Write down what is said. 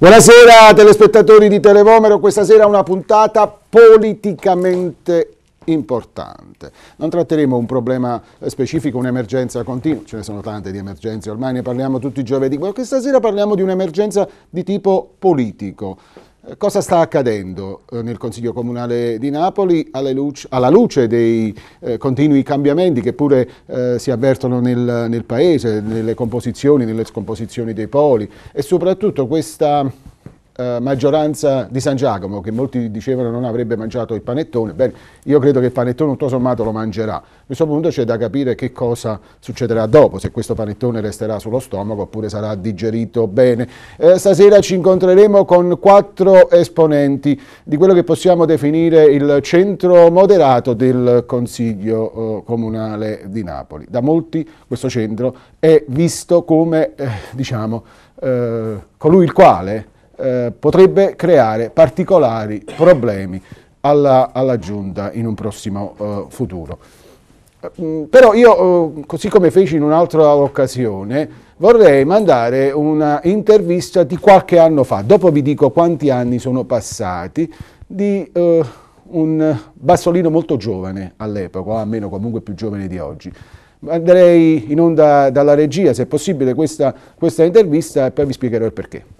Buonasera telespettatori di Televomero, questa sera una puntata politicamente importante. Non tratteremo un problema specifico, un'emergenza continua, ce ne sono tante di emergenze, ormai ne parliamo tutti i giovedì, ma questa sera parliamo di un'emergenza di tipo politico. Cosa sta accadendo eh, nel Consiglio Comunale di Napoli alla luce dei eh, continui cambiamenti che pure eh, si avvertono nel, nel Paese, nelle composizioni, nelle scomposizioni dei poli e soprattutto questa eh, maggioranza di San Giacomo, che molti dicevano non avrebbe mangiato il panettone, bene, io credo che il panettone tutto sommato lo mangerà. A questo punto c'è da capire che cosa succederà dopo, se questo panettone resterà sullo stomaco oppure sarà digerito bene. Eh, stasera ci incontreremo con quattro esponenti di quello che possiamo definire il centro moderato del Consiglio eh, Comunale di Napoli. Da molti questo centro è visto come, eh, diciamo, eh, colui il quale eh, potrebbe creare particolari problemi alla, alla giunta in un prossimo eh, futuro. Eh, mm, però io, eh, così come feci in un'altra occasione, vorrei mandare un'intervista di qualche anno fa, dopo vi dico quanti anni sono passati, di eh, un bassolino molto giovane all'epoca, o almeno comunque più giovane di oggi. Manderei in onda dalla regia, se possibile, questa, questa intervista e poi vi spiegherò il perché.